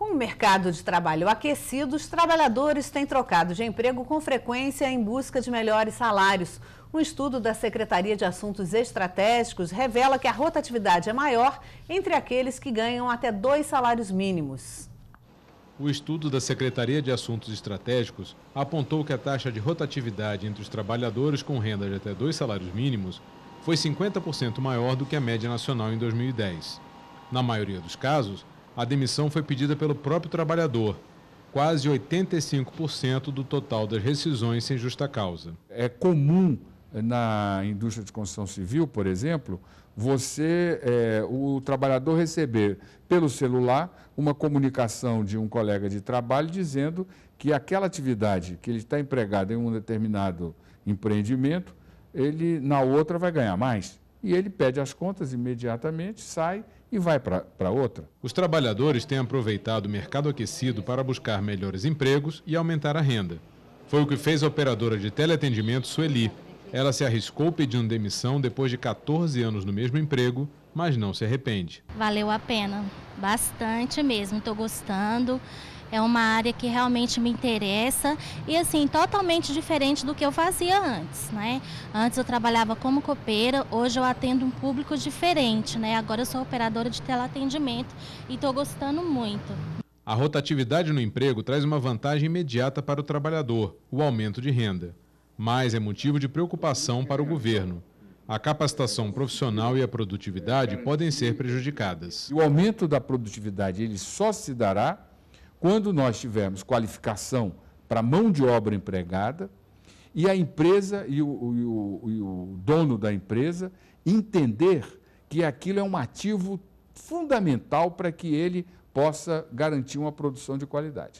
Com o mercado de trabalho aquecido, os trabalhadores têm trocado de emprego com frequência em busca de melhores salários. Um estudo da Secretaria de Assuntos Estratégicos revela que a rotatividade é maior entre aqueles que ganham até dois salários mínimos. O estudo da Secretaria de Assuntos Estratégicos apontou que a taxa de rotatividade entre os trabalhadores com renda de até dois salários mínimos foi 50% maior do que a média nacional em 2010. Na maioria dos casos, a demissão foi pedida pelo próprio trabalhador, quase 85% do total das rescisões sem justa causa. É comum eh, na indústria de construção civil, por exemplo, você, é, o trabalhador receber pelo celular uma comunicação de um colega de trabalho dizendo que aquela atividade que ele está empregado em um determinado empreendimento, ele na outra vai ganhar mais. E ele pede as contas imediatamente, sai e vai para outra. Os trabalhadores têm aproveitado o mercado aquecido para buscar melhores empregos e aumentar a renda. Foi o que fez a operadora de teleatendimento Sueli. Ela se arriscou pedindo demissão depois de 14 anos no mesmo emprego, mas não se arrepende. Valeu a pena, bastante mesmo. Estou gostando. É uma área que realmente me interessa e assim, totalmente diferente do que eu fazia antes, né? Antes eu trabalhava como copeira, hoje eu atendo um público diferente, né? Agora eu sou operadora de teleatendimento e estou gostando muito. A rotatividade no emprego traz uma vantagem imediata para o trabalhador, o aumento de renda. Mas é motivo de preocupação para o governo. A capacitação profissional e a produtividade podem ser prejudicadas. O aumento da produtividade ele só se dará quando nós tivermos qualificação para mão de obra empregada e a empresa e o, e o, e o dono da empresa entender que aquilo é um ativo fundamental para que ele possa garantir uma produção de qualidade.